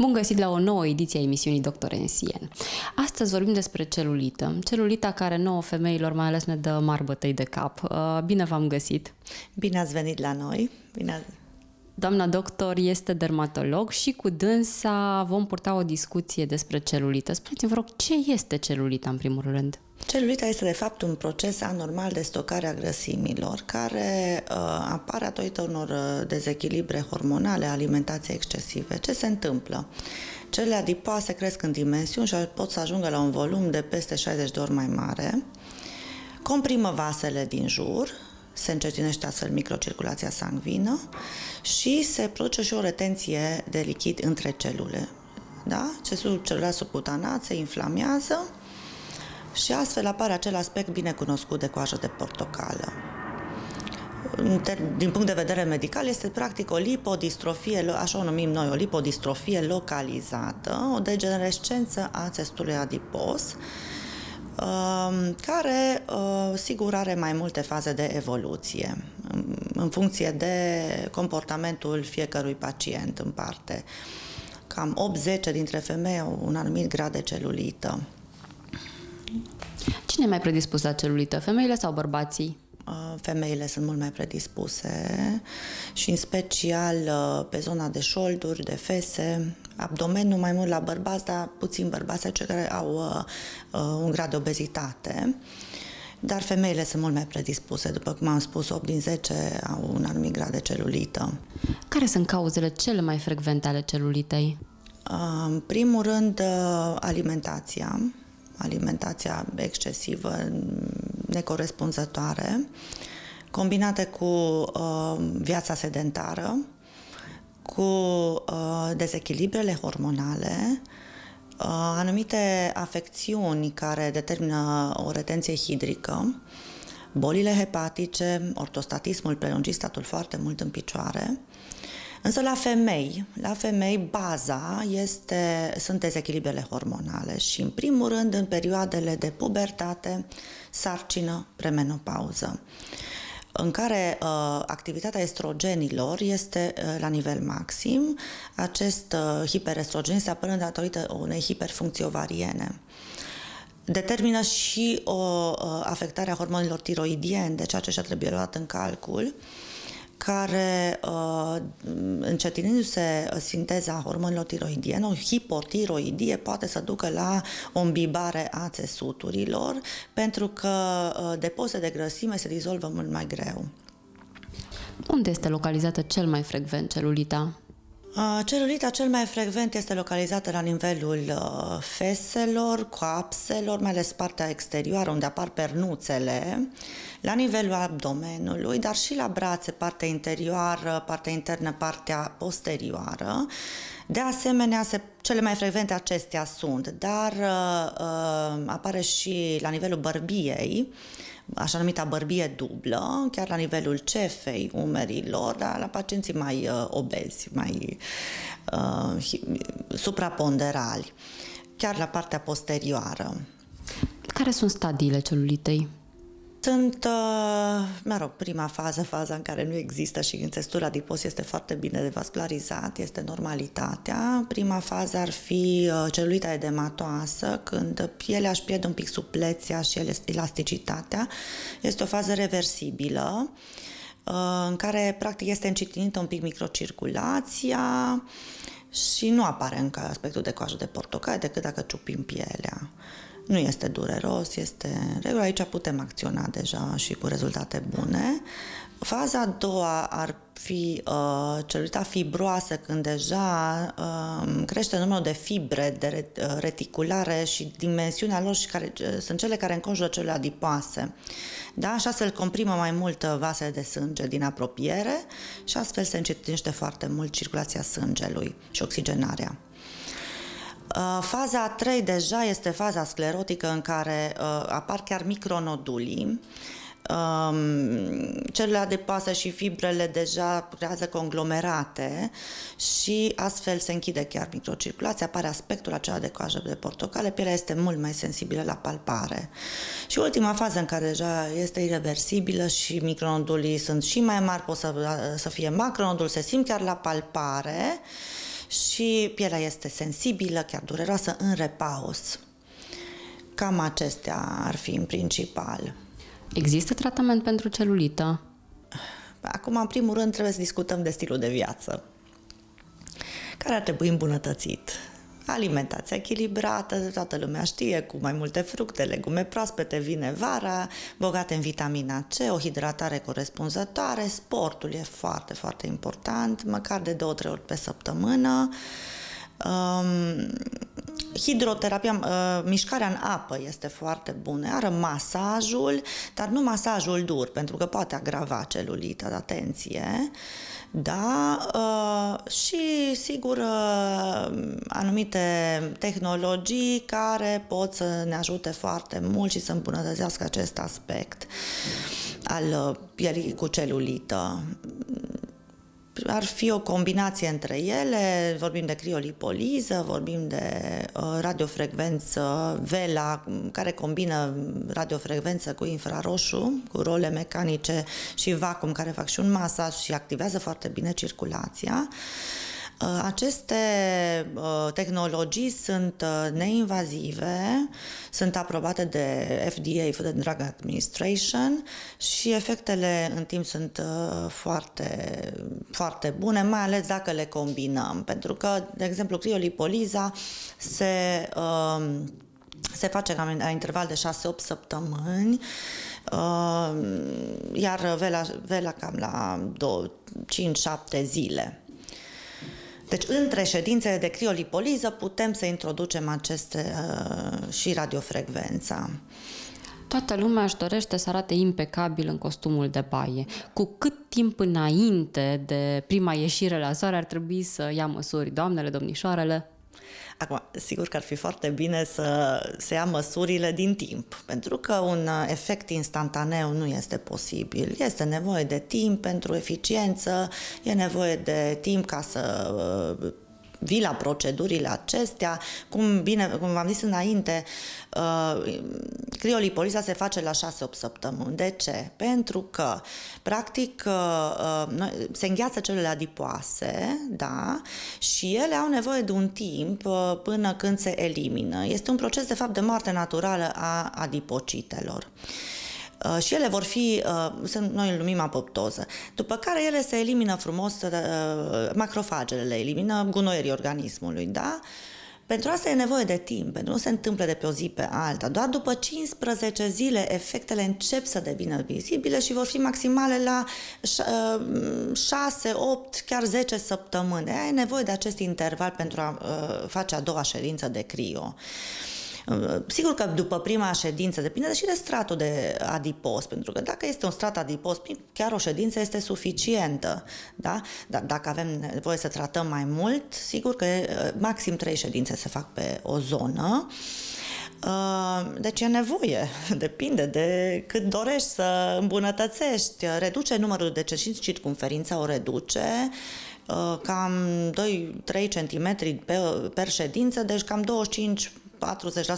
Bun găsit la o nouă ediție a emisiunii Doctor în Sien. Astăzi vorbim despre celulită, celulita care nouă femeilor mai ales ne dă mari bătăi de cap. Uh, bine v-am găsit! Bine ați venit la noi! Bine ați... Doamna doctor este dermatolog și cu dânsa vom purta o discuție despre celulită. Spuneți-mi, vă rog, ce este celulita în primul rând? Celulita este de fapt un proces anormal de stocare a grăsimilor care uh, apare datorită unor uh, dezechilibre hormonale, alimentație excesive. Ce se întâmplă? Cele adipoase cresc în dimensiuni și pot să ajungă la un volum de peste 60 de ori mai mare, comprimă vasele din jur, se încetinește astfel microcirculația sanguină și se produce și o retenție de lichid între celule. Da? Cesul subcutanat se inflamează și astfel apare acel aspect bine cunoscut de coajă de portocală. Din punct de vedere medical, este practic o lipodistrofie, așa o numim noi, o lipodistrofie localizată, o degenerescență a țestului adipos, um, care, uh, sigur, are mai multe faze de evoluție um, în funcție de comportamentul fiecărui pacient în parte. Cam 8-10 dintre femei au un anumit grad de celulită. Cine e mai predispus la celulită, femeile sau bărbații? femeile sunt mult mai predispuse și în special pe zona de șolduri, de fese, abdomenul mai mult la bărbați, dar puțin bărbați, cei care au un grad de obezitate. Dar femeile sunt mult mai predispuse, după cum am spus, 8 din 10 au un anumit grad de celulită. Care sunt cauzele cele mai frecvente ale celulitei? În primul rând, alimentația alimentația excesivă, necorespunzătoare, combinate cu uh, viața sedentară, cu uh, dezechilibrele hormonale, uh, anumite afecțiuni care determină o retenție hidrică, bolile hepatice, ortostatismul prelungit, statul foarte mult în picioare, Însă la femei, la femei baza este, sunt dezechilibrele hormonale și în primul rând în perioadele de pubertate, sarcină, premenopauză în care uh, activitatea estrogenilor este uh, la nivel maxim, acest uh, hiperestrogen se apără datorită unei hiperfuncții ovariene. Determină și o uh, afectare a hormonilor tiroidieni, deci și-a trebuie luat în calcul. Uh, care, uh, încetinindu-se uh, sinteza hormonilor tiroidiene, o hipotiroidie poate să ducă la o îmbibare a țesuturilor, pentru că uh, depozite de grăsime se dizolvă mult mai greu. Unde este localizată cel mai frecvent celulita? Celulita cel mai frecvent este localizată la nivelul uh, feselor, coapselor, mai ales partea exterioară unde apar pernuțele, la nivelul abdomenului, dar și la brațe, partea interioară, partea internă, partea posterioară. De asemenea, se, cele mai frecvente acestea sunt, dar uh, uh apare și la nivelul bărbiei, așa numita bărbie dublă, chiar la nivelul cefei umerilor, dar la pacienții mai uh, obezi, mai uh, supraponderali, chiar la partea posterioară. Care sunt stadiile celulitei? Sunt, uh, mă rog, prima fază, faza în care nu există și în țestura adipos este foarte bine vascularizat, este normalitatea. Prima fază ar fi uh, celulita edematoasă, când pielea își pierde un pic supleția și elasticitatea. Este o fază reversibilă, uh, în care practic este încitinită un pic microcirculația, și nu apare încă aspectul de coajă de portocale, decât dacă ciupim pielea nu este dureros, este în regulă. Aici putem acționa deja și cu rezultate bune. Faza a doua ar fi uh, celulita fibroasă, când deja uh, crește numărul de fibre de uh, reticulare și dimensiunea lor și care uh, sunt cele care înconjură celule adipoase. Da? Așa se comprimă mai mult uh, vasele de sânge din apropiere și astfel se încetinește foarte mult circulația sângelui și oxigenarea. Uh, faza 3 deja este faza sclerotică în care uh, apar chiar micronodulii, um, celulele depasă și fibrele deja creează conglomerate și astfel se închide chiar microcirculația, apare aspectul acela de coajă de portocale, pielea este mult mai sensibilă la palpare. Și ultima fază în care deja este irreversibilă și micronodulii sunt și mai mari, pot să, să fie macronodul, se simt chiar la palpare și pielea este sensibilă, chiar dureroasă, în repaus. Cam acestea ar fi în principal. Există tratament pentru celulită? Acum, în primul rând, trebuie să discutăm de stilul de viață, care ar trebui îmbunătățit alimentația echilibrată, toată lumea știe, cu mai multe fructe, legume proaspete, vine vara, bogate în vitamina C, o hidratare corespunzătoare, sportul e foarte, foarte important, măcar de două, trei ori pe săptămână. Um, hidroterapia, uh, mișcarea în apă este foarte bună, iar masajul, dar nu masajul dur, pentru că poate agrava celulita, atenție, da, uh, și sigur uh, anumite tehnologii care pot să ne ajute foarte mult și să îmbunătățească acest aspect al pielii cu celulită ar fi o combinație între ele, vorbim de criolipoliză, vorbim de uh, radiofrecvență VELA, care combină radiofrecvență cu infraroșu, cu role mecanice și vacuum, care fac și un masaj și activează foarte bine circulația. Uh, aceste uh, tehnologii sunt uh, neinvazive, sunt aprobate de FDA, Food and Drug Administration și efectele în timp sunt foarte, foarte bune, mai ales dacă le combinăm, pentru că, de exemplu, criolipoliza se um, se face la, la interval de 6-8 săptămâni, um, iar vela, vela cam la 5-7 zile. Deci, între ședințele de criolipoliză putem să introducem aceste uh, și radiofrecvența. Toată lumea își dorește să arate impecabil în costumul de baie. Cu cât timp înainte de prima ieșire la soare ar trebui să ia măsuri, doamnele, domnișoarele, Acum, sigur că ar fi foarte bine să se ia măsurile din timp, pentru că un uh, efect instantaneu nu este posibil. Este nevoie de timp pentru eficiență, e nevoie de timp ca să uh, vii la procedurile acestea. Cum, bine, cum v-am zis înainte, uh, criolipoliza se face la 6-8 săptămâni. De ce? Pentru că, practic, uh, uh se îngheață celulele adipoase, da, și ele au nevoie de un timp uh, până când se elimină. Este un proces, de fapt, de moarte naturală a adipocitelor. Uh, Uh, și ele vor fi, uh, noi îl numim apoptoză, după care ele se elimină frumos, uh, macrofagele le elimină gunoierii organismului, da? Pentru asta e nevoie de timp, pentru nu se întâmplă de pe o zi pe alta. Doar după 15 zile efectele încep să devină vizibile și vor fi maximale la 6, 8, chiar 10 săptămâni. Ai nevoie de acest interval pentru a face a doua ședință de crio. Sigur că după prima ședință depinde și de stratul de adipos, pentru că dacă este un strat adipos chiar o ședință este suficientă. Da? Dar dacă avem nevoie să tratăm mai mult, sigur că maxim trei ședințe se fac pe o zonă. Ă, deci e nevoie, depinde de cât dorești să îmbunătățești. Reduce numărul de cerșinți, circunferința o reduce ă, cam 2-3 cm pe, per ședință, deci cam 25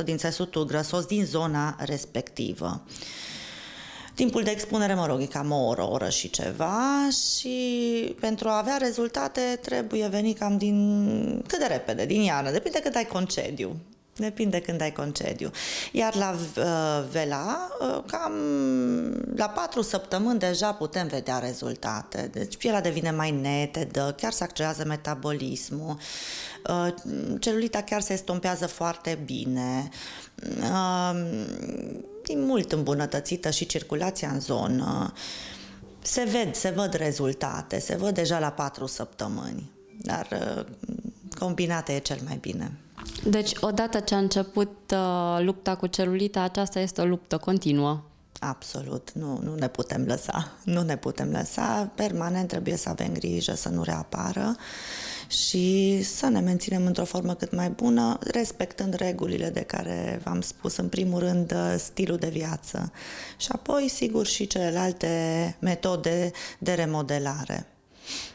40% din țesutul grăsos din zona respectivă. Timpul de expunere, mă rog, e cam o oră, o oră și ceva și pentru a avea rezultate trebuie veni cam din cât de repede, din iarnă, depinde cât ai concediu. Depinde când ai concediu. Iar la uh, Vela, uh, cam la patru săptămâni deja putem vedea rezultate. Deci pielea devine mai netedă, chiar se accelerează metabolismul, uh, celulita chiar se estompează foarte bine, uh, e mult îmbunătățită și circulația în zonă. Se ved, se văd rezultate, se văd deja la patru săptămâni, dar uh, combinate e cel mai bine. Deci, odată ce a început uh, lupta cu celulita, aceasta este o luptă continuă. Absolut, nu, nu ne putem lăsa. Nu ne putem lăsa. Permanent trebuie să avem grijă să nu reapară și să ne menținem într-o formă cât mai bună, respectând regulile de care v-am spus, în primul rând, uh, stilul de viață și apoi, sigur, și celelalte metode de remodelare.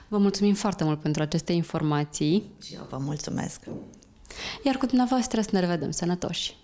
Vă mulțumim foarte mult pentru aceste informații. Și eu vă mulțumesc iar cu dumneavoastră să ne revedem sănătoși!